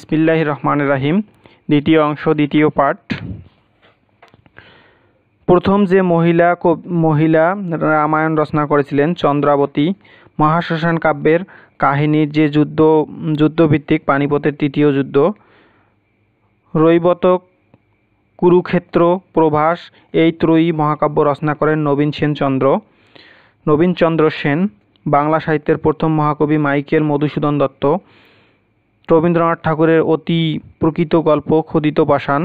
বিসমিল্লাহ রহমান রাহিম দ্বিতীয় অংশ দ্বিতীয় পাঠ প্রথম যে মহিলা মহিলা রামায়ণ রচনা করেছিলেন চন্দ্রাবতী মহাশ্মশান কাব্যের কাহিনীর যে যুদ্ধ যুদ্ধভিত্তিক পানিপথের তৃতীয় যুদ্ধ রৈবতক কুরুক্ষেত্র প্রভাস এই ত্রয়ী মহাকাব্য রচনা করেন নবীন সেনচন্দ্র নবীনচন্দ্র সেন বাংলা সাহিত্যের প্রথম মহাকবি মাইকেল মধুসূদন দত্ত রবীন্দ্রনাথ ঠাকুরের অতি প্রকৃত গল্প খোদিত পাষাণ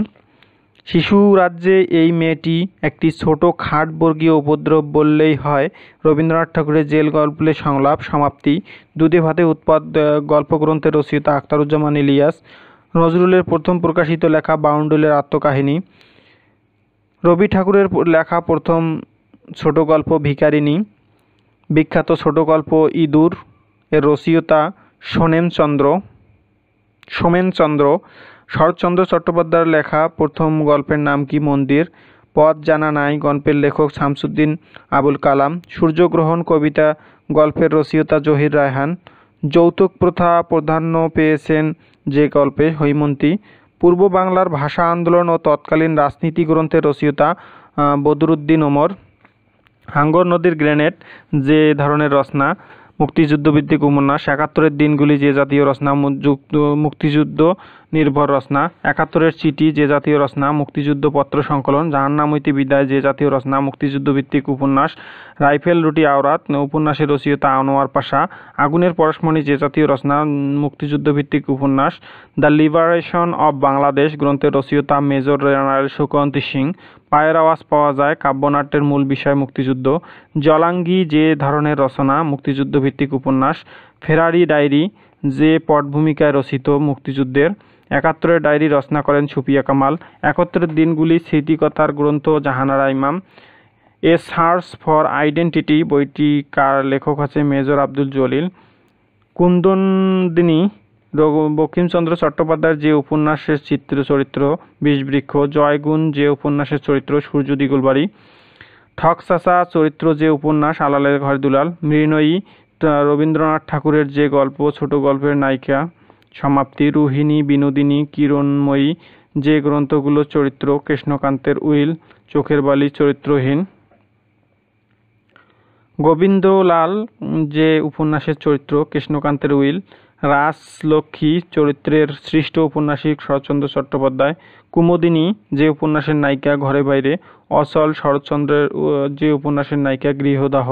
শিশু রাজ্যে এই মেয়েটি একটি ছোট খাটবর্গীয় উপদ্রব বললেই হয় রবীন্দ্রনাথ ঠাকুরের জেল গল্পের সংলাপ সমাপ্তি দুধে ভাতে উৎপাদ গল্পগ্রন্থের রচিত আখতারুজ্জামান ইলিয়াস নজরুলের প্রথম প্রকাশিত লেখা বাউন্ডুলের আত্মকাহিনী রবি ঠাকুরের লেখা প্রথম ছোট গল্প ভিকারিণী বিখ্যাত ছোট গল্প ইঁদুর এর রচয়িতা সোনেমচন্দ্র সোমেনচন্দ্র শরৎচন্দ্র চট্টোপাধ্যায়ের লেখা প্রথম গল্পের নাম কি মন্দির পথ জানা নাই গল্পের লেখক শামসুদ্দিন আবুল কালাম সূর্যগ্রহণ কবিতা গল্পের রসিয়তা জহির রায়হান যৌতুক প্রথা প্রাধান্য পেয়েছেন যে গল্পে হৈমন্তী পূর্ব বাংলার ভাষা আন্দোলন ও তৎকালীন রাজনীতি গ্রন্থের রসিয়তা বদরুদ্দিন ওমর হাঙ্গর নদীর গ্রেনেড যে ধরনের রচনা মুক্তিযুদ্ধভিত্তিক উপন্যাস একাত্তরের দিনগুলি যে জাতীয় রচনা মুক্তিযুদ্ধ নির্ভর রচনা একাত্তরের চিঠি যে জাতীয় রচনা মুক্তিযুদ্ধ পত্র সংকলন যাহার নাম হইতে বিদায় যে জাতীয় রচনা মুক্তিযুদ্ধভিত্তিক উপন্যাস রাইফেল রুটি আওরাত উপন্যাসের রচিয়তা আনোয়ার পাশা আগুনের পরশমণি যে জাতীয় রচনা মুক্তিযুদ্ধভিত্তিক উপন্যাস দ্য লিবারেশন অব বাংলাদেশ গ্রন্থের রচিয়তা মেজর জেনারেল সুকান্তি সিং পায়ের আওয়াজ পাওয়া যায় কাব্যনাট্যের মূল বিষয় মুক্তিযুদ্ধ জলাঙ্গি যে ধরনের রচনা মুক্তিযুদ্ধ ভিত্তিক উপন্যাস ফেরারি ডায়েরি যে পটভূমিকায় রচিত মুক্তিযুদ্ধের একাত্তরের ডায়েরি রচনা করেন সুপিয়া কামাল একাত্তরের দিনগুলি স্মৃতিকথার গ্রন্থ জাহানারা ইমাম এ সার্চ ফর আইডেন্টিটি বইটি কার লেখক হচ্ছে মেজর আব্দুল জলিল কুন্দনদিনী বঙ্কিমচন্দ্র চট্টোপাধ্যায়ের যে উপন্যাসের চিত্র চরিত্র বিষবৃক্ষ জয়গুণ যে উপন্যাসের চরিত্র সূর্য দিগুলবাড়ি ঠকসাসা চরিত্র যে উপন্যাস আলালের ঘর দুলাল মৃণয়ী রবীন্দ্রনাথ ঠাকুরের যে গল্প ছোট গল্পের নায়িকা সমাপ্তি রোহিণী বিনোদিনী কিরণময়ী যে গ্রন্থগুলো চরিত্র কৃষ্ণকান্তের উইল চোখের বালি চরিত্রহীন গোবিন্দলাল যে উপন্যাসের চরিত্র কৃষ্ণকান্তের উইল রাজলক্ষ্মী চরিত্রের সৃষ্ট ঔপন্যাসিক শরৎচন্দ্র চট্টোপাধ্যায় কুমোদিনী যে উপন্যাসের নায়িকা ঘরে বাইরে অচল শরৎচন্দ্রের যে উপন্যাসের নায়িকা গৃহদাহ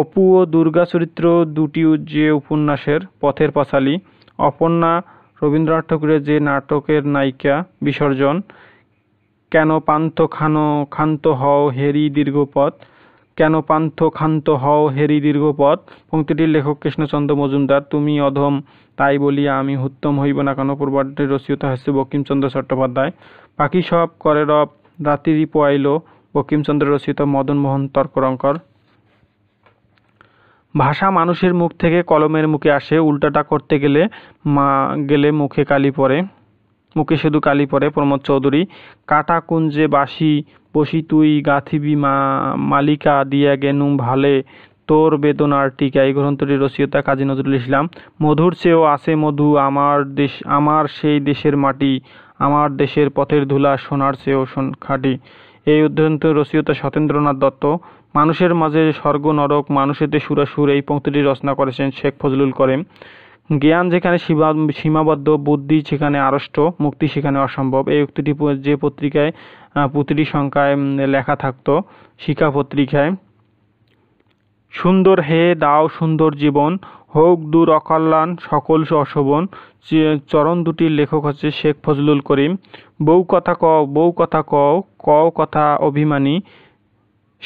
অপু ও দুর্গা চরিত্র দুটি যে উপন্যাসের পথের পাঁচালী অপর্ণা রবীন্দ্রনাথ ঠাকুরের যে নাটকের নায়িকা বিসর্জন কেন পান্থ খানো খান্ত হও হেরি দীর্ঘপথ কেন পান্থ ক্ষান্ত হও হেরি দীর্ঘপথ পঙ্ক্তিটির লেখক কৃষ্ণচন্দ্র মজুমদার তুমি অধম তাই বলিয়া আমি উত্তম হইব না কেন প্রবাদটির রচিত হচ্ছে বকিমচন্দ্র চট্টোপাধ্যায় পাখি সব করে রব রাত্রি পোয়াইল বকিমচন্দ্র রচিত মদনমোহন তর্করঙ্কর ভাষা মানুষের মুখ থেকে কলমের মুখে আসে উল্টাটা করতে গেলে মা গেলে মুখে কালি পড়ে মুখে শুধু কালি পরে প্রমোদ চৌধুরী কাটা কুঞ্জে বাসি বসি তুই গাঁথিবি মা মালিকা দিয়া গেনুম ভালে তোর বেদনার টিকা এই গ্রন্থটির রসিয়তা কাজী নজরুল ইসলাম মধুর চেয়েও আছে মধু আমার দেশ আমার সেই দেশের মাটি আমার দেশের পথের ধুলা সোনার চেয়েও সোন খাঁটি এই উদ্ধন্ত রসিয়তা সতেন্দ্রনাথ দত্ত মানুষের মাঝে স্বর্গ নরক মানুষেতে সুরাসুর এই পঙ্ক্তিটি রচনা করেছেন শেখ ফজলুল করিম জ্ঞান যেখানে সীমা সীমাবদ্ধ বুদ্ধি সেখানে আড়ষ্ট মুক্তি সেখানে অসম্ভব এই উক্তিটি যে পত্রিকায় প্রতিটি সংখ্যায় লেখা থাকতো শিক্ষা পত্রিকায় সুন্দর হে দাও সুন্দর জীবন হোক দূর অকল্যাণ সকল অশোভন চরণ দুটির লেখক হচ্ছে শেখ ফজলুল করিম বউ কথা ক বউ কথা ক ক কথা অভিমানী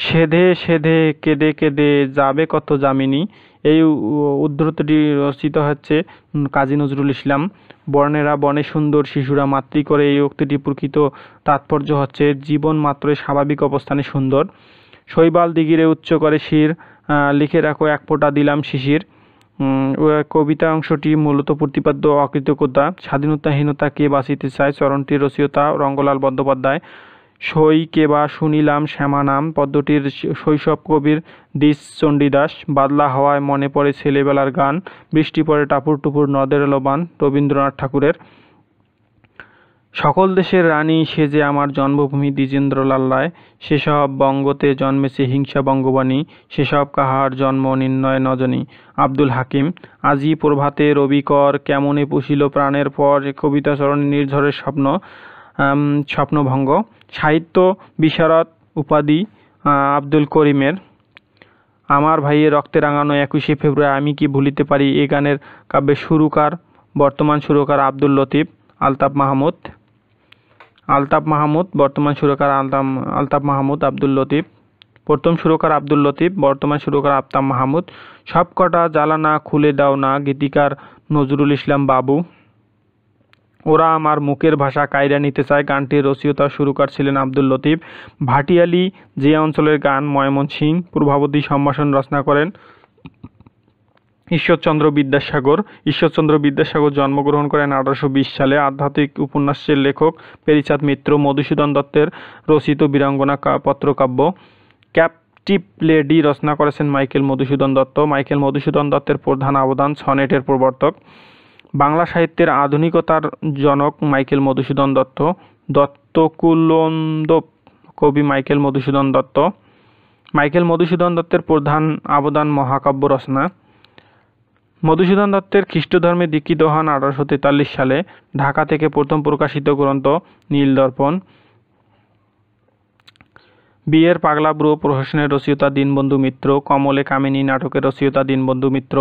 সেধে সেধে কেঁদে কেঁদে যাবে কত জামিনী এই উদ্ধৃতটি রচিত হচ্ছে কাজী নজরুল ইসলাম বর্ণেরা বনে সুন্দর শিশুরা মাতৃ করে এই উক্তিটি প্রকৃত তাৎপর্য হচ্ছে জীবন মাত্রই স্বাভাবিক অবস্থানে সুন্দর শৈবাল দিগিরে উচ্চ করে শির লিখে রাখো এক ফোঁটা দিলাম শিশির কবিতা অংশটি মূলত প্রতিপাদ্য অকৃতজ্ঞতা স্বাধীনতাহীনতা কে বাঁচিতে চায় চরণটি রচিয়তা রঙ্গলাল বন্দ্যোপাধ্যায় শৈকে বা শুনিলাম শ্যামানাম পদ্মটির শৈশব কবির দিস চণ্ডীদাস বাদলা হওয়ায় মনে পড়ে ছেলেবেলার গান বৃষ্টি পড়ে টাপুর টুপুর নদের লোবান রবীন্দ্রনাথ ঠাকুরের সকল দেশের রানী সেজে আমার জন্মভূমি দ্বিজেন্দ্রলাল রায় সেসব বঙ্গতে জন্মেছে হিংসা বঙ্গবাণী সেসব কাহার জন্ম নির্ণয় নজনী আব্দুল হাকিম আজি প্রভাতে রবিকর কেমনে পুষিল প্রাণের পর কবিতা চরণে নির্ঝরের স্বপ্ন স্বপ্নভঙ্গ সাহিত্য বিশারদ উপাধি আব্দুল করিমের আমার ভাইয়ের রক্তে রাঙানো একুশে ফেব্রুয়ারি আমি কি ভুলিতে পারি এ গানের কাব্যের সুরকার বর্তমান সুরকার আব্দুল লতিফ আলতাফ মাহমুদ আলতাফ মাহমুদ বর্তমান সুরকার আলতাম আলতাফ মাহমুদ আব্দুল লতিফ প্রথম সুরকার আব্দুল লতিফ বর্তমান সুরকার আফতাব মাহমুদ সবকটা জ্বালানা খুলে দাও না গীতিকার নজরুল ইসলাম বাবু ওরা আমার মুখের ভাষা কায়রা নিতে চায় গানটির রচিয়তা সুরকার ছিলেন আব্দুল লতিফ ভাটিয়ালি যে অঞ্চলের গান ময়মন সিং পূর্বাবতী সম্ভাষণ রচনা করেন ঈশ্বরচন্দ্র বিদ্যাসাগর ঈশ্বরচন্দ্র বিদ্যাসাগর জন্মগ্রহণ করেন আঠারোশো সালে আধ্যাত্মিক উপন্যাসের লেখক পেরিচাঁদ মিত্র মধুসূদন দত্তের রচিত বীরাঙ্গনা পত্রকাব্য ক্যাপটিভ লেডি রচনা করেছেন মাইকেল মধুসূদন দত্ত মাইকেল মধুসূদন দত্তের প্রধান অবদান সনেটের প্রবর্তক বাংলা-সাহিত্যের আধুনিকতার জনক মাইকেল মধুসূদন দত্ত দত্তকুলন্দ কবি মাইকেল মধুসূদন দত্ত মাইকেল মধুসূদন দত্তের প্রধান অবদান মহাকাব্য রচনা মধুসূদন দত্তের খ্রিস্টধর্মে দীক্ষিত হন আঠারোশো তেতাল্লিশ সালে ঢাকা থেকে প্রথম প্রকাশিত গ্রন্থ নীলদর্পণ বিয়ের পাগলা ব্রু প্রহসনের রচয়িতা দীনবন্ধু মিত্র কমলে কামিনী নাটকের রসিয়তা দীনবন্ধু মিত্র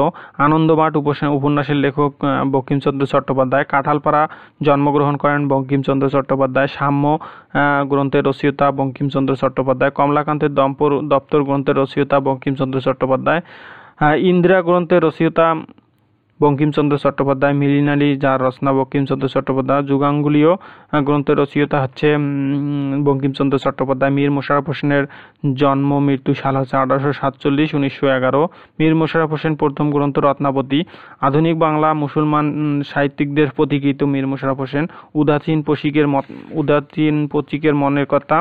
আনন্দমাঠ উপন্যাসের লেখক বঙ্কিমচন্দ্র চট্টোপাধ্যায় কাঁঠালপাড়া জন্মগ্রহণ করেন বঙ্কিমচন্দ্র চট্টোপাধ্যায় সাম্য গ্রন্থের রসিয়তা বঙ্কিমচন্দ্র চট্টোপাধ্যায় কমলাকান্তের দম্পর দপ্তর গ্রন্থের রচয়িতা বঙ্কিমচন্দ্র চট্টোপাধ্যায় ইন্দিরা গ্রন্থের রচয়িতা বঙ্কিমচন্দ্র চট্টোপাধ্যায় মিলিনালি যার রচনা বঙ্কিমচন্দ্র চট্টোপাধ্যায় যুগাঙ্গুলীয় গ্রন্থের রচিয়তা হচ্ছে বঙ্কিমচন্দ্র চট্টোপাধ্যায় মীর মোশারফ হোসেনের জন্ম মৃত্যু সাল হচ্ছে আঠারোশো সাতচল্লিশ উনিশশো এগারো মীর মোশারফ হোসেন প্রথম গ্রন্থ রত্নাবতী আধুনিক বাংলা মুসলমান সাহিত্যিকদের প্রতিকৃত মীর মোশারফ হোসেন উদাসীন পশিকের মত উদাসীন পথিকের মনের কথা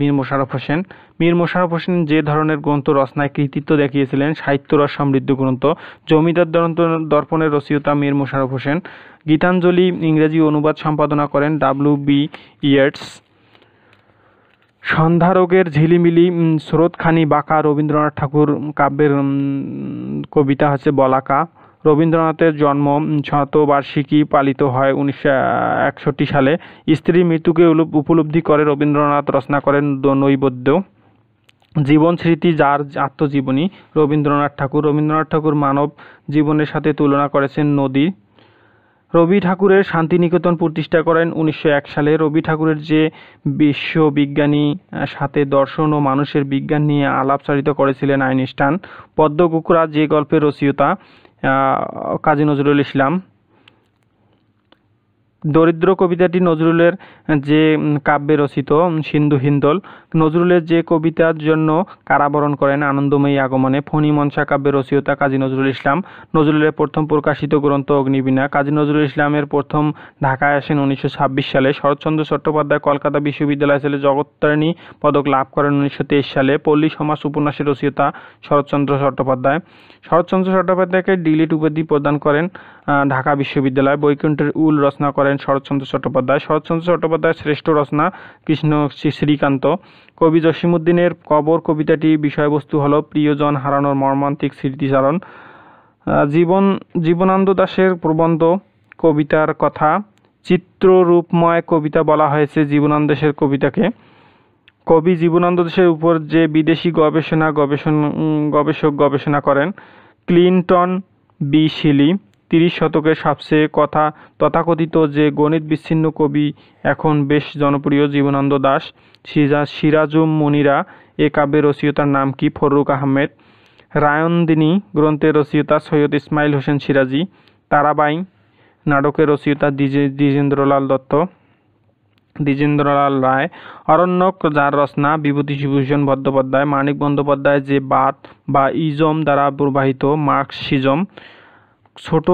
মীর মোশাররফ হোসেন মীর মোশাররফ হোসেন যে ধরনের গ্রন্থ রচনায় কৃতিত্ব দেখিয়েছিলেন সাহিত্যরস সমৃদ্ধ গ্রন্থ জমিদার দর্পণের রচয়িতা মীর মোশাররফ হোসেন গীতাঞ্জলি ইংরেজি অনুবাদ সম্পাদনা করেন ডাব্লিউ বি ইয়ার্স সন্ধ্যারোগের ঝিলিমিলি স্রোতখানি বাঁকা রবীন্দ্রনাথ ঠাকুর কাব্যের কবিতা হচ্ছে বলাকা রবীন্দ্রনাথের জন্ম শতবার্ষিকী পালিত হয় উনিশশো সালে স্ত্রীর মৃত্যুকে উপলব্ধি করে রবীন্দ্রনাথ রচনা করেন নৈবদ্য জীবন স্মৃতি যার আত্মজীবনী রবীন্দ্রনাথ ঠাকুর রবীন্দ্রনাথ ঠাকুর মানব জীবনের সাথে তুলনা করেছেন নদী রবি ঠাকুরের শান্তিনিকেতন প্রতিষ্ঠা করেন উনিশশো সালে রবি ঠাকুরের যে বিশ্ববিজ্ঞানী সাথে দর্শন ও মানুষের বিজ্ঞান নিয়ে আলাপচারিত করেছিলেন আইনস্টান পদ্মকুকুরা যে গল্পের রচিয়তা কাজী নজরুল ইসলাম দরিদ্র কবিতাটি নজরুলের যে কাব্যে রচিত সিন্ধু হিন্দল নজরুলের যে কবিতার জন্য কারাবরণ করেন আনন্দময়ী আগমনে ফণি মনসা কাব্যের রচিয়তা কাজী নজরুল ইসলাম নজরুলের প্রথম প্রকাশিত গ্রন্থ অগ্নিবীণা কাজী নজরুল ইসলামের প্রথম ঢাকায় আসেন উনিশশো সালে শরৎচন্দ্র চট্টোপাধ্যায় কলকাতা বিশ্ববিদ্যালয় ছেলে জগত্তারিণী পদক লাভ করেন উনিশশো সালে পল্লী সমাজ উপন্যাসের রচিয়তা শরৎচন্দ্র চট্টোপাধ্যায় শরৎচন্দ্র চট্টোপাধ্যায়কে ডিলিট উপাধি প্রদান করেন ঢাকা বিশ্ববিদ্যালয় বৈকুণ্ঠের উল রচনা করেন শরৎচন্দ্র চট্টোপাধ্যায় শরৎচন্দ্র চট্টোপাধ্যায়ের শ্রেষ্ঠ রচনা কৃষ্ণ শ্রীকান্ত কবি জসীমুদ্দিনের কবর কবিতাটি বিষয়বস্তু হল প্রিয়জন হারানোর মর্মান্তিক স্মৃতিচারণ জীবন জীবনানন্দ দাশের প্রবন্ধ কবিতার কথা চিত্ররূপময় কবিতা বলা হয়েছে জীবনানন্দ দেশের কবিতাকে কবি জীবনানন্দ দেশের উপর যে বিদেশি গবেষণা গবেষণ গবেষক গবেষণা করেন ক্লিনটন বি শিলি তিরিশ শতকের সবচেয়ে কথা তথাকথিত যে গণিত বিচ্ছিন্ন কবি এখন বেশ জনপ্রিয় জীবনানন্দ দাস সিজা সিরাজুম মনিরা এ কাব্যের রচয়িতার নাম কি ফররুক আহমেদ রায়নদিনী গ্রন্থের রচয়িতা সৈয়দ ইসমাইল হোসেন সিরাজি তারাবাই নাটকের দ্বিজে দ্বিজেন্দ্রলাল দত্ত দ্বিজেন্দ্রলাল রায় অরণ্যক যার রচনা বিভূতিভূষণ বন্দ্যোপাধ্যায় মানিক বন্দ্যোপাধ্যায় যে বাত বা ইজম দ্বারা প্রবাহিত মার্কসিজম ছোট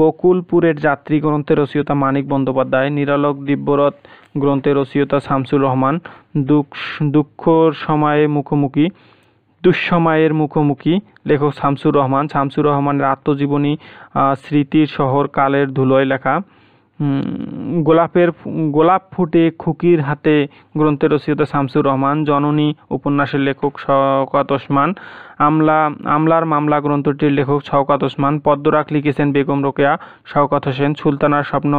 বকুলপুরের যাত্রী গ্রন্থের রচিয়তা মানিক বন্দ্যোপাধ্যায় নিরালোক দিব্যরথ গ্রন্থের রচয়িতা শামসুর রহমান দুঃখ সময়ে মুখোমুখি দুঃসময়ের মুখোমুখি লেখক শামসুর রহমান শামসুর রহমানের আত্মজীবনী স্মৃতির শহর কালের ধুলোয় লেখা গোলাপের গোলাপ ফুটে খুকির হাতে গ্রন্থের রচিত শামসুর রহমান জননী উপন্যাসের লেখক শওকাত ওসমান আমলা আমলার মামলা গ্রন্থটির লেখক শওকাত ওসমান পদ্মরাগ লিখেছেন বেগম রোকেয়া শওকাত হোসেন সুলতানার স্বপ্ন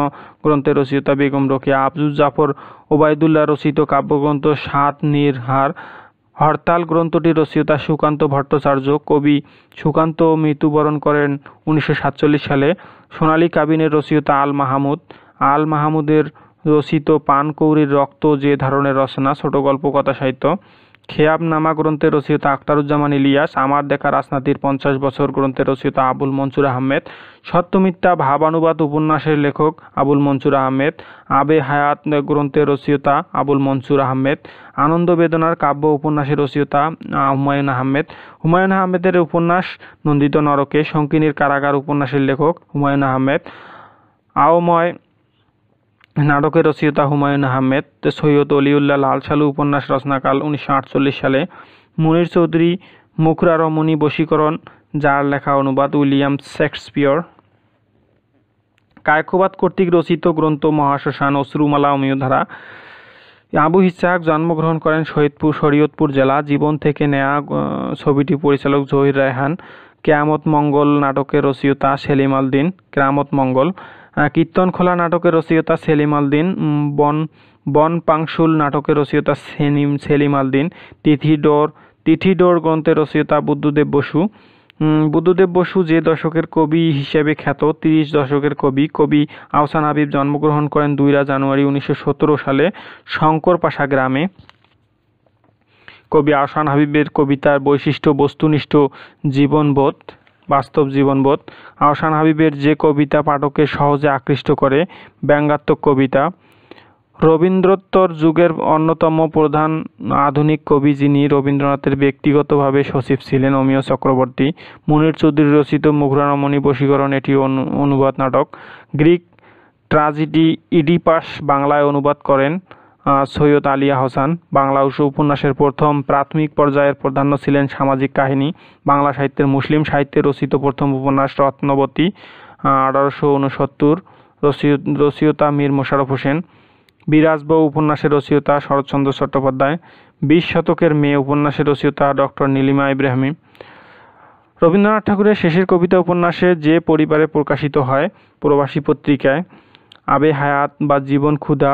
গ্রন্থের রচিতা বেগম রোকেয়া আবজুল জাফর ওবায়দুল্লাহ রচিত কাব্যগ্রন্থ সাত হার হরতাল গ্রন্থটি রচয়িতা সুকান্ত ভট্টাচার্য কবি সুকান্ত মৃত্যুবরণ করেন উনিশশো সালে সোনালী কাবিনের রচয়িতা আল মাহমুদ আল মাহমুদের রচিত পানকৌরির রক্ত যে ধরনের রচনা ছোট গল্প কথা সাহিত্য খেয়াব নামা গ্রন্থে রচিত আখতারুজ্জামান ইলিয়াস আমার দেখা রাজনাতির পঞ্চাশ বছর গ্রন্থে রচিত আবুল মনসুর আহমেদ সত্যমিথ্যা ভাবানুবাদ উপন্যাসের লেখক আবুল মনসুর আহমেদ আবে হায়াত গ্রন্থে রচিয়তা আবুল মনসুর আহমেদ আনন্দ বেদনার কাব্য উপন্যাসে রচিয়তা হুমায়ুন আহমেদ হুমায়ুন আহমেদের উপন্যাস নন্দিত নরকে শঙ্কিনীর কারাগার উপন্যাসের লেখক হুমায়ুন আহমেদ আওময় নাটকের রচয়িতা হুমায়ুন আহমেদ সৈয়দ অলিউল্লাহ লাল সালু উপন্যাস রচনাকাল উনিশশো সালে মুনির চৌধুরী মুখরা রমণী বশীকরণ যার লেখা অনুবাদ উইলিয়াম শেক্সপিয়র কায়কবাদ কর্তৃক রচিত গ্রন্থ মহাশ্মশান অশ্রুমালা অমিয়ধারা আবু ইসাহাক জন্মগ্রহণ করেন শহীদপুর শরীয়তপুর জেলা জীবন থেকে নেয়া ছবিটি পরিচালক জহির রায়হান কেয়ামত মঙ্গল নাটকের রচয়িতা সেলিম আল দিন কেয়ামত মঙ্গল কীর্তনখোলা নাটকের রসিয়তা সেলিম দিন বন বন পাংশুল নাটকের রচয়িতা সেলিম সেলিম ডোর তিথি ডোর গ্রন্থের রসিয়তা বুদ্ধদেব বসু বুদ্ধদেব বসু যে দশকের কবি হিসেবে খ্যাত তিরিশ দশকের কবি কবি আহসান হাবিব জন্মগ্রহণ করেন দুইরা জানুয়ারি উনিশশো সালে শঙ্করপাশা গ্রামে কবি আহসান হাবিবের কবিতার বৈশিষ্ট্য বস্তুনিষ্ঠ জীবনবোধ বাস্তব জীবনবোধ আহসান হাবিবের যে কবিতা পাঠকে সহজে আকৃষ্ট করে ব্যঙ্গাত্মক কবিতা রবীন্দ্রোত্তর যুগের অন্যতম প্রধান আধুনিক কবি যিনি রবীন্দ্রনাথের ব্যক্তিগতভাবে সচিব ছিলেন অমিয় চক্রবর্তী মুনির চৌধুরী রচিত মুঘরানমণি বশীকরণ এটি অনুবাদ নাটক গ্রিক ট্রাজিডি ইডিপাস বাংলায় অনুবাদ করেন সৈয়দ আলিয়া আহসান বাংলা উপন্যাসের প্রথম প্রাথমিক পর্যায়ের প্রাধান্য ছিলেন সামাজিক কাহিনী বাংলা সাহিত্যের মুসলিম সাহিত্যে রচিত প্রথম উপন্যাস রত্নবতী আঠারোশো উনসত্তর রসিয়তা মীর মোশারফ হোসেন বিরাজব উপন্যাসের রচিয়তা শরৎচন্দ্র চট্টোপাধ্যায় বিশ শতকের মেয়ে উপন্যাসের রচিয়তা ডক্টর নীলিমা ইব্রাহিম রবীন্দ্রনাথ ঠাকুরের শেষের কবিতা উপন্যাসে যে পরিবারে প্রকাশিত হয় প্রবাসী পত্রিকায় আবে হায়াত বা জীবন ক্ষুধা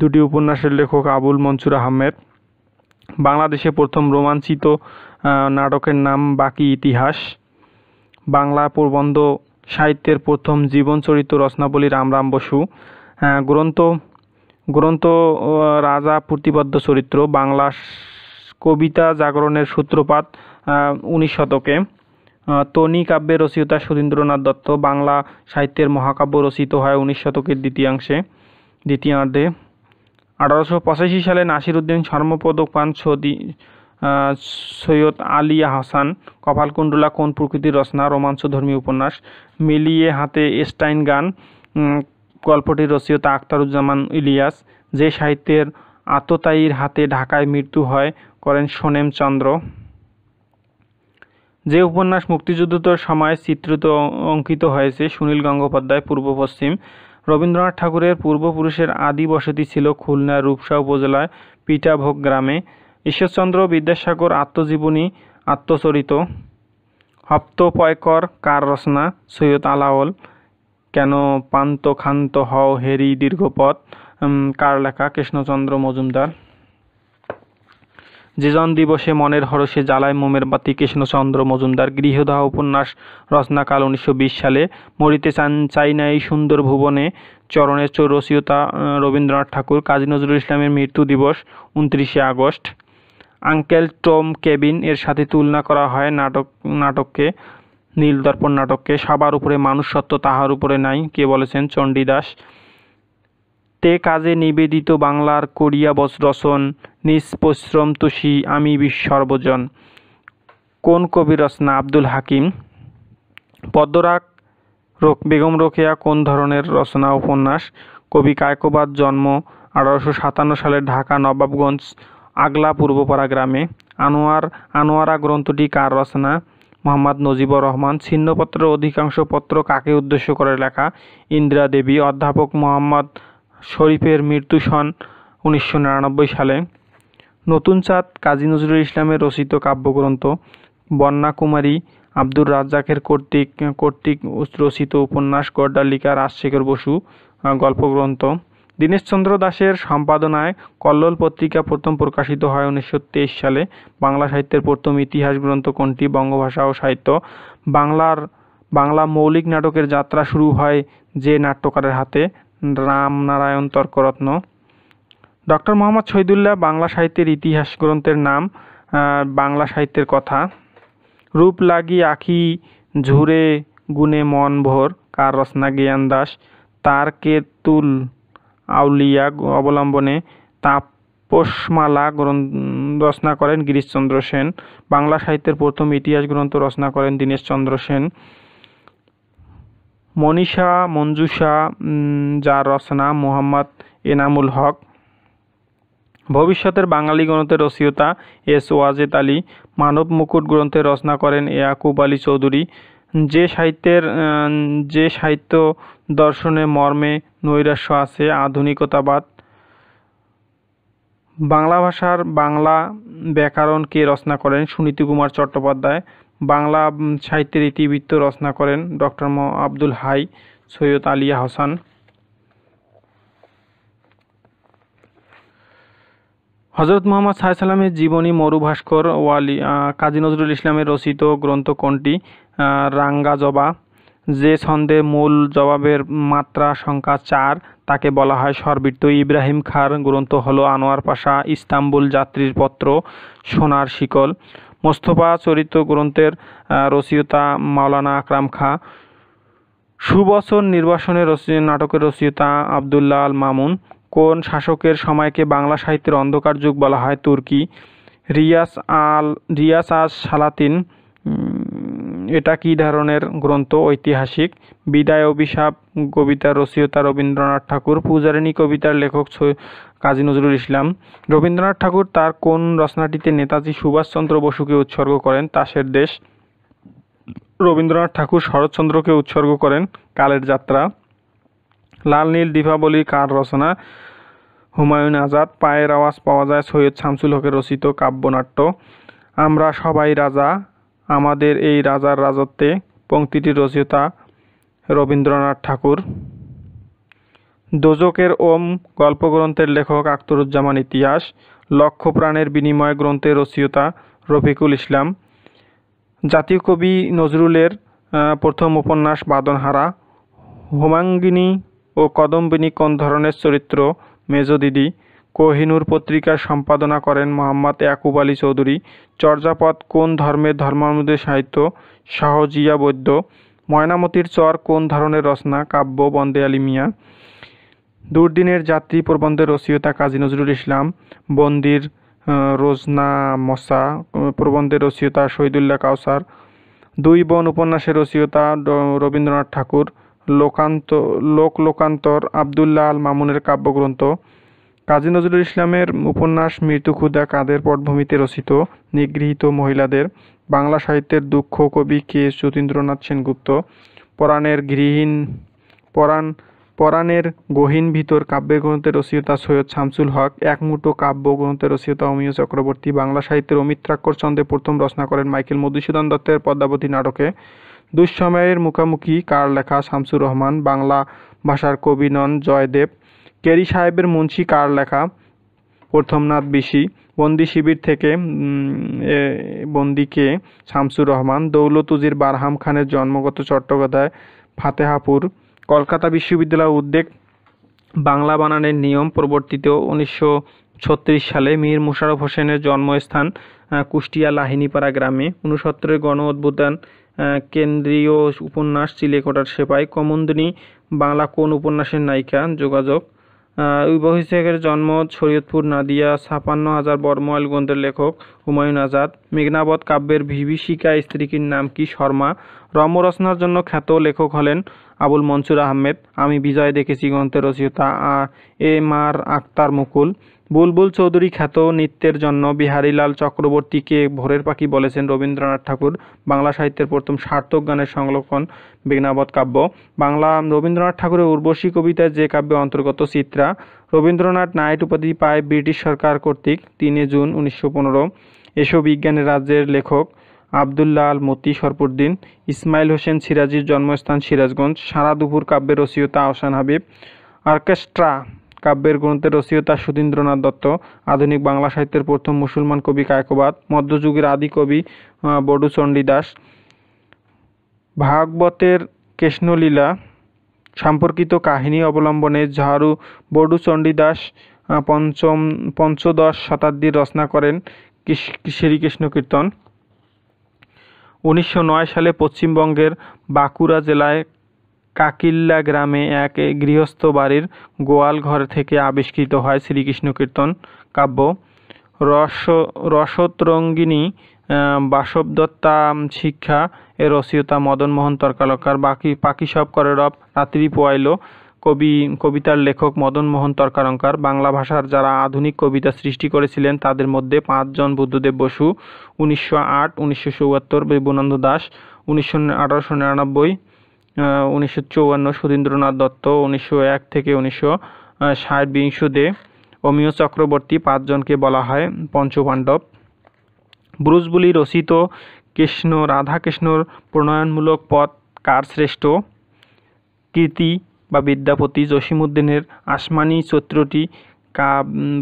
দুটি উপন্যাসের লেখক আবুল মনসুর আহমেদ বাংলাদেশে প্রথম রোমাঞ্চিত নাটকের নাম বাকি ইতিহাস বাংলা প্রবন্ধ সাহিত্যের প্রথম জীবনচরিত রচনাবলী রামরাম বসু গ্রন্থ গ্রন্থ রাজা প্রতিবদ্ধ চরিত্র বাংলা কবিতা জাগরণের সূত্রপাত উনিশ শতকে তনি কাব্যের রচিতা সুরেন্দ্রনাথ দত্ত বাংলা সাহিত্যের মহাকাব্য রচিত হয় উনিশ শতকের দ্বিতীয়াংশে দ্বিতীয়ার্ধে আঠারোশো পঁচাশি সালে নাসিরুদ্দিন স্বর্ণপদক পান সৌদি সৈয়দ আলী হাসান কপালকুণ্ডুলা কোন প্রকৃতির রচনা রোমাঞ্চধর্মী উপন্যাস মিলিয়ে হাতে স্টাইন গান গল্পটির রচয়িতা আখতারুজ্জামান ইলিয়াস যে সাহিত্যের আততায়ীর হাতে ঢাকায় মৃত্যু হয় করেন সোনেম চন্দ্র যে উপন্যাস মুক্তিযুদ্ধ সময় চিত্রিত অঙ্কিত হয়েছে সুনীল গঙ্গোপাধ্যায় পূর্ব পশ্চিম রবীন্দ্রনাথ ঠাকুরের পূর্বপুরুষের আদি বসতি ছিল খুলনা রূপসা উপজেলায় পিটাভোগ গ্রামে ঈশ্বরচন্দ্র বিদ্যাসাগর আত্মজীবনী আত্মচরিত হপ্তপয়কর কার রচনা সৈয়দ আলাওল কেন পান্ত খান্ত হও হেরি দীর্ঘপথ কার লেখা কৃষ্ণচন্দ্র মজুমদার যেজন দিবসে মনের হরসে জ্বালায় মোমের বাতি কৃষ্ণচন্দ্র মজুমদার গৃহদাহ উপন্যাস রচনাকাল উনিশশো সালে মরিতে চান চাই সুন্দর ভুবনে চরণের চৌরসীয়তা রবীন্দ্রনাথ ঠাকুর কাজী নজরুল ইসলামের মৃত্যু দিবস উনত্রিশে আগস্ট আঙ্কেল টম কেবিন এর সাথে তুলনা করা হয় নাটক নাটককে নীলদর্পণ নাটককে সবার উপরে মানুষ সত্য তাহার উপরে নাই কে বলেছেন চণ্ডীদাস তে কাজে নিবেদিত বাংলার করিয়া রসন নিষ্পশ্রম তুষি আমি বিশ্বর্বজন কোন কবি রচনা আব্দুল হাকিম পদ্মরাগ বেগম রোকেয়া কোন ধরনের রচনা উপন্যাস কবি কায়কোবাদ জন্ম আঠারোশো সাতান্ন সালে ঢাকা নবাবগঞ্জ আগলা পূর্বপাড়া গ্রামে আনোয়ার আনোয়ারা গ্রন্থটি কার রচনা মোহাম্মদ নজিবুর রহমান ছিন্নপত্রের অধিকাংশ পত্র কাকে উদ্দেশ্য করে লেখা ইন্দিরা দেবী অধ্যাপক মোহাম্মদ শরীফের মৃত্যু সন উনিশশো সালে নতুন চাঁদ কাজী নজরুল ইসলামের রচিত কাব্যগ্রন্থ বন্যা কুমারী আব্দুর রাজ্জাকের কর্তৃক কর্তৃক রচিত উপন্যাস গড্ডালিকা রাজশেখর বসু গল্পগ্রন্থ দীনেশচন্দ্র দাসের সম্পাদনায় কল্লোল পত্রিকা প্রথম প্রকাশিত হয় উনিশশো সালে বাংলা সাহিত্যের প্রথম ইতিহাস গ্রন্থ কোনটি বঙ্গভাষা ও সাহিত্য বাংলার বাংলা মৌলিক নাটকের যাত্রা শুরু হয় যে নাট্যকারের হাতে রামনারায়ণ তর্করত্ন ডক্টর মোহাম্মদ শহীদুল্লাহ বাংলা সাহিত্যের ইতিহাস গ্রন্থের নাম বাংলা সাহিত্যের কথা রূপ লাগি আখি ঝুরে গুণে মন ভোর কার রসনা জ্ঞান দাস তার কেতুল আউলিয়া অবলম্বনে তাপসমালা রচনা করেন গিরিশচন্দ্র সেন বাংলা সাহিত্যের প্রথম ইতিহাস গ্রন্থ রচনা করেন দীনেশচন্দ্র সেন মনীষা মঞ্জুষা যার রচনা মোহাম্মদ এনামুল হক ভবিষ্যতের বাঙালি গ্রন্থের রচিয়তা এস ওয়াজেদ আলী মানব মুকুট গ্রন্থে রচনা করেন আকুব আলী চৌধুরী যে সাহিত্যের যে সাহিত্য দর্শনে মর্মে নৈরাশ্য আছে আধুনিকতাবাদ বাংলা ভাষার বাংলা ব্যাকরণ কে রচনা করেন সুনীতি কুমার চট্টোপাধ্যায় বাংলা সাহিত্যের ইতিবৃত্ত রচনা করেন ডক্টর মো আব্দুল হাই সৈয়দ আলিয়া হাসান হজরত মোহাম্মদ সাহা জীবনী মরু ভাস্কর ওয়ালি কাজী নজরুল ইসলামের রচিত গ্রন্থ কোনটি রাঙ্গা জবা যে ছন্দে মূল জবাবের মাত্রা সংখ্যা চার তাকে বলা হয় সর্বৃত্ত ইব্রাহিম খার গ্রন্থ হলো আনোয়ার পাশা ইস্তাম্বুল যাত্রীর পত্র সোনার শিকল মোস্তফা চরিত্র গ্রন্থের রচিয়তা মাওলানা আকরাম খা সুবছর নির্বাসনের নাটকের রচিয়তা আবদুল্লাহ আল মামুন কোন শাসকের সময়কে বাংলা সাহিত্যের অন্ধকার যুগ বলা হয় তুর্কি রিয়াস আল রিয়াস আজ সালাতিন এটা কি ধরনের গ্রন্থ ঐতিহাসিক বিদায় অভিশাপ কবিতা রচিয়তা রবীন্দ্রনাথ ঠাকুর পূজারিণী কবিতার লেখক কাজী নজরুল ইসলাম রবীন্দ্রনাথ ঠাকুর তার কোন রচনাটিতে নেতাজি সুভাষচন্দ্র বসুকে উৎসর্গ করেন তাসের দেশ রবীন্দ্রনাথ ঠাকুর শরৎচন্দ্রকে উৎসর্গ করেন কালের যাত্রা লাল নীল দীপাবলি কার রচনা হুমায়ুন আজাদ পায়ের আওয়াজ পাওয়া যায় সৈয়দ শামসুল হকের রচিত কাব্যনাট্য আমরা সবাই রাজা আমাদের এই রাজার রাজত্বে পংক্তিটির রচয়িতা রবীন্দ্রনাথ ঠাকুর দোজকের ওম গল্পগ্রন্থের লেখক আখতরুজ্জামান ইতিহাস লক্ষ্য প্রাণের বিনিময় গ্রন্থে রচয়িতা রফিকুল ইসলাম জাতীয় কবি নজরুলের প্রথম উপন্যাস বাদনহারা হোমাঙ্গিনী ও কদম্বিনী কোন ধরনের চরিত্র মেজো দিদি কোহিনুর পত্রিকার সম্পাদনা করেন মোহাম্মদ ইয়াকুব আলী চৌধুরী চর্যাপদ কোন ধর্মের ধর্মানুদের সাহিত্য শাহজিয়া বৈদ্য ময়নামতির চর কোন ধরনের রচনা কাব্য বন্দে আলী মিয়া দুর্দিনের যাত্রী প্রবন্ধের রসিয়তা কাজী নজরুল ইসলাম বন্দির রোজনা মসা প্রবন্ধের রসিয়তা শহীদুল্লাহ কাউসার দুই বন উপন্যাসের রসিয়তা রবীন্দ্রনাথ ঠাকুর লোকান্ত লোক লোকান্তর আবদুল্লাহ আল মামুনের কাব্যগ্রন্থ কাজী নজরুল ইসলামের উপন্যাস মৃত্যু ক্ষুদা কাদের পটভূমিতে রচিত নিগৃহীত মহিলাদের বাংলা সাহিত্যের দুঃখ কবি কে যতীন্দ্রনাথ সেনগুপ্ত পরাণের গৃহীন পরাণ পরাণের গহীন ভিতর কাব্যগ্রন্থের রচয়িতা সৈয়দ শামসুল হক একমুটো কাব্যগ্রন্থের রচয়িতা অমিয় চক্রবর্তী বাংলা সাহিত্যের অমিত্রাক্ষর ছন্দে প্রথম রচনা করেন মাইকেল মধুসূদন দত্তের পদ্মাবতী নাটকে দুঃসময়ের মুখামুখি কার লেখা শামসুর রহমান বাংলা ভাষার কবি নন জয়দেব কেরি সাহেবের মুন্সি কার লেখা প্রথমনাথ বিশি বন্দি শিবির থেকে বন্দিকে শামসুর রহমান দৌলতুজির বারহাম খানের জন্মগত চট্টোপাধ্যায় ফাতেহাপুর কলকাতা বিশ্ববিদ্যালয়ের উদ্যোগ বাংলা বানানের নিয়ম প্রবর্তিত উনিশশো সালে মীর মুশারফ হোসেনের জন্মস্থান কুষ্টিয়া লাহিনীপাড়া গ্রামে উনসত্তরের গণ উদ্বোধন কেন্দ্রীয় উপন্যাস চিলেকোটার সেপাই কমন্দিনী বাংলা কোন উপন্যাসের নায়িকা যোগাযোগ উইবহি জন্ম শরীয়তপুর নাদিয়া ছাপান্ন হাজার বর্ময়াল গ্রন্থের লেখক হুমায়ুন আজাদ মেঘনাবধ কাব্যের বিভীষিকা স্ত্রীটির নাম কি শর্মা রমরচনার জন্য খ্যাত লেখক হলেন আবুল মনসুর আহমেদ আমি বিজয় দেখেছি গ্রন্থের রচয়িতা এম আর আক্তার মুকুল বুলবুল চৌধুরী খ্যাত নৃত্যের জন্য বিহারীলাল চক্রবর্তীকে ভোরের পাখি বলেছেন রবীন্দ্রনাথ ঠাকুর বাংলা সাহিত্যের প্রথম সার্থক গানের সংলক্ষণ বেগনাবধ কাব্য বাংলা রবীন্দ্রনাথ ঠাকুরের উর্বশী কবিতায় যে কাব্যে অন্তর্গত চিত্রা রবীন্দ্রনাথ নাইট উপাধি পায় ব্রিটিশ সরকার কর্তৃক তিনে জুন উনিশশো পনেরো এসব বিজ্ঞানের রাজ্যের লেখক আবদুল্লাহ আল মতি সরপুদ্দিন ইসমাইল হোসেন সিরাজির জন্মস্থান সিরাজগঞ্জ সারা দুপুর কাব্যের রচয়িতা আহসান হাবিব অর্কেস্ট্রা কাব্যের গ্রন্থের রচয়িতা সুধীন্দ্রনাথ দত্ত আধুনিক বাংলা সাহিত্যের প্রথম মুসলমান কবি কায়কবাদ মধ্যযুগের আদি কবি বড়ুচণ্ডী দাস ভাগবতের কৃষ্ণলীলা সম্পর্কিত কাহিনী অবলম্বনে ঝাড়ু বড়ুচণ্ডী দাস পঞ্চম পঞ্চদশ শতাব্দীর রচনা করেন শ্রীকৃষ্ণ কীর্তন উনিশশো সালে পশ্চিমবঙ্গের বাঁকুড়া জেলায় কাকিল্লা গ্রামে এক গৃহস্থ বাড়ির গোয়াল ঘর থেকে আবিষ্কৃত হয় শ্রীকৃষ্ণ কীর্তন কাব্য রস রসতরঙ্গিনী বাসবদত্তা শিক্ষা এর মদন মদনমোহন তর্কালকার বাকি পাখি সব করে রব রাত্রি পোয়াইল কবি কবিতার লেখক মদনমোহন তর্কালঙ্কার বাংলা ভাষার যারা আধুনিক কবিতা সৃষ্টি করেছিলেন তাদের মধ্যে পাঁচজন বুদ্ধদেব বসু উনিশশো আট উনিশশো চুয়াত্তর বিবনানন্দ দাস উনিশশো আঠারোশো নিরানব্বই উনিশশো চৌয়ান্ন সুরেন্দ্রনাথ দত্ত উনিশশো এক থেকে উনিশশো ষাট দে অমিয় চক্রবর্তী পাঁচজনকে বলা হয় পঞ্চপাণ্ডব ব্রুজবুলি রচিত কৃষ্ণ রাধাকৃষ্ণর প্রণয়নমূলক পথ কার শ্রেষ্ঠ কীর্তি বা বিদ্যাপতি জসীমউদ্দিনের আসমানি চৈত্রটি কা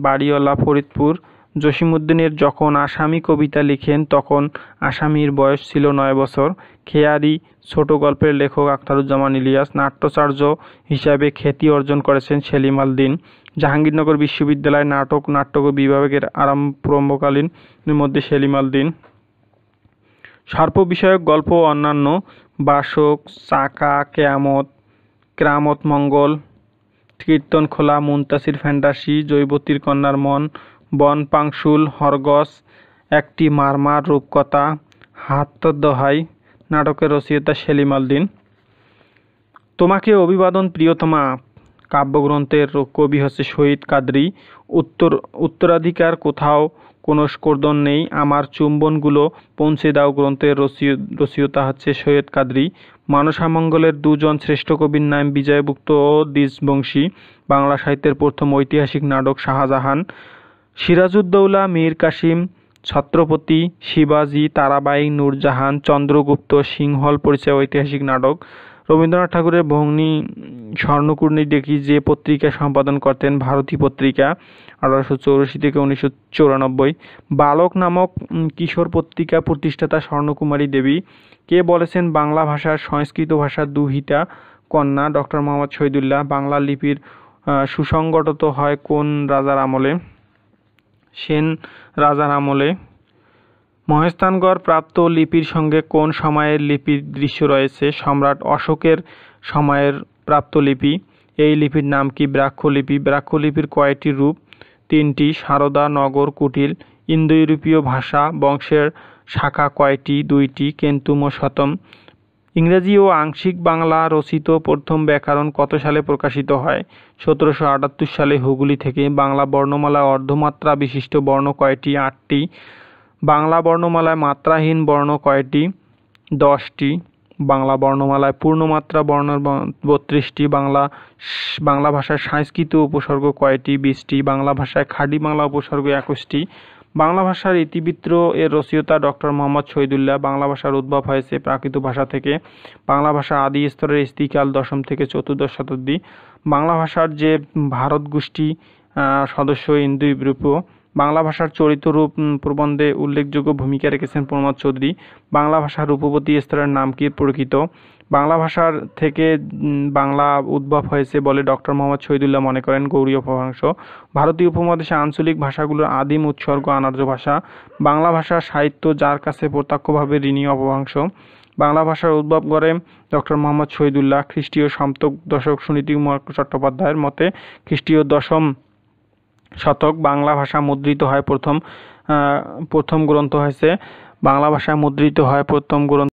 বাড়িওয়ালা ফরিদপুর জসীমউদ্দিনের যখন আসামি কবিতা লিখেন তখন আসামির বয়স ছিল নয় বছর খেয়ারি ছোট গল্পের লেখক আখতারুজ্জামান ইলিয়াস নাট্যচার্য হিসাবে খ্যাতি অর্জন করেছেন সেলিম আল দিন জাহাঙ্গীরনগর বিশ্ববিদ্যালয়ের নাটক নাট্যক বিভাগের আরম্ভকালীন মধ্যে সেলিম আল দিন সর্প বিষয়ক গল্প অন্যান্য বাসক চাকা কেয়ামত ক্রামত মঙ্গল কীর্তন খোলা মুন্তাসির ফ্যান্টাসি জৈবতীর কন্যার মন বনপাংশুল হরগস একটি মারমার রূপকথা হাত দোহাই নাটকের রচয়িতা সেলিম দিন তোমাকে অভিবাদন প্রিয়তমা কাব্যগ্রন্থের কবি হচ্ছে শহীদ কাদরি উত্তর উত্তরাধিকার কোথাও কোনো স্কর্দন নেই আমার চুম্বনগুলো পৌঁছে দাও গ্রন্থের রচিয়তা হচ্ছে সৈয়দ কাদরি মানসামঙ্গলের দুজন শ্রেষ্ঠ কবির নাম বিজয়ভুক্ত ও দ্বিজবংশী বাংলা সাহিত্যের প্রথম ঐতিহাসিক নাটক শাহজাহান সিরাজউদ্দৌলা মীর কাসিম ছত্রপতি শিবাজি তারাবাই নূরজাহান চন্দ্রগুপ্ত সিংহল পরিচয় ঐতিহাসিক নাটক রবীন্দ্রনাথ ঠাকুরের ভগ্নী স্বর্ণকূর্ণী দেখি যে পত্রিকা সম্পাদন করতেন ভারতী পত্রিকা আঠারোশো চৌরাশি থেকে উনিশশো চৌরানব্বই বালক নামক কিশোর পত্রিকা প্রতিষ্ঠাতা স্বর্ণকুমারী দেবী কে বলেছেন বাংলা ভাষার সংস্কৃত ভাষার দুহিতা কন্যা ডক্টর মোহাম্মদ শহীদুল্লাহ বাংলা লিপির সুসংগঠিত হয় কোন রাজার আমলে সেন রাজার আমলে মহেস্থানগড় প্রাপ্ত লিপির সঙ্গে কোন সময়ের লিপির দৃশ্য রয়েছে সম্রাট অশোকের সময়ের প্রাপ্ত লিপি এই লিপির নাম কি ব্রাক্ষলিপি ব্রাক্ষলিপির কয়েকটি রূপ তিনটি সারদা নগর কুটিল ইন্দো ইউরোপীয় ভাষা বংশের শাখা কয়টি দুইটি কেন্তুম শতম ইংরেজি ও আংশিক বাংলা রচিত প্রথম ব্যাকরণ কত সালে প্রকাশিত হয় সতেরোশো আটাত্তর সালে হুগলি থেকে বাংলা বর্ণমালায় অর্ধমাত্রা বিশিষ্ট বর্ণ কয়টি আটটি বাংলা বর্ণমালায় মাত্রাহীন বর্ণ কয়টি দশটি বাংলা বর্ণমালায় পূর্ণমাত্রা বর্ণ বত্রিশটি বাংলা বাংলা ভাষায় সংস্কৃত উপসর্গ কয়টি বিশটি বাংলা ভাষায় খাঁটি বাংলা উপসর্গ একুশটি বাংলা ভাষার ইতিবৃত্ত এর রচয়িতা ডক্টর মোহাম্মদ শহীদুল্লাহ বাংলা ভাষার উদ্ভব হয়েছে প্রাকৃত ভাষা থেকে বাংলা ভাষা আদি স্তরের স্থিতিকাল দশম থেকে চতুর্দশ শতাব্দী বাংলা ভাষার যে ভারত গোষ্ঠী সদস্য ইন্দো ইউরোপীয় বাংলা ভাষার চরিত রূপ প্রবন্ধে উল্লেখযোগ্য ভূমিকা রেখেছেন প্রমোদ চৌধুরী বাংলা ভাষার রূপবতী স্তরের নাম কি প্রকৃত বাংলা ভাষার থেকে বাংলা উদ্ভব হয়েছে বলে ডক্টর মোহাম্মদ শহীদুল্লাহ মনে করেন গৌরী অপভাংশ ভারতীয় উপমহাদেশে আঞ্চলিক ভাষাগুলোর আদিম উৎসর্গ আনার্য ভাষা বাংলা ভাষা সাহিত্য যার কাছে প্রত্যক্ষভাবে ঋণী অপভাংশ বাংলা ভাষার উদ্ভব করে ডক্টর মোহাম্মদ শহীদুল্লাহ খ্রিস্টীয় সপ্তক দশক সুনীতি চট্টোপাধ্যায়ের মতে খ্রিস্টীয় দশম শতক বাংলা ভাষা মুদ্রিত হয় প্রথম প্রথম গ্রন্থ হয়েছে বাংলা ভাষা মুদ্রিত হয় প্রথম গ্রন্থ